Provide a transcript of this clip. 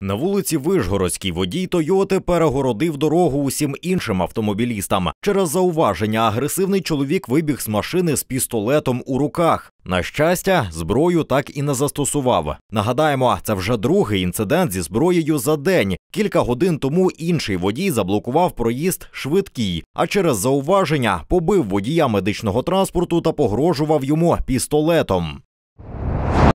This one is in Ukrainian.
На вулиці Вижгородській водій Тойоти перегородив дорогу усім іншим автомобілістам. Через зауваження агресивний чоловік вибіг з машини з пістолетом у руках. На щастя, зброю так і не застосував. Нагадаємо, це вже другий інцидент зі зброєю за день. Кілька годин тому інший водій заблокував проїзд швидкий, а через зауваження побив водія медичного транспорту та погрожував йому пістолетом.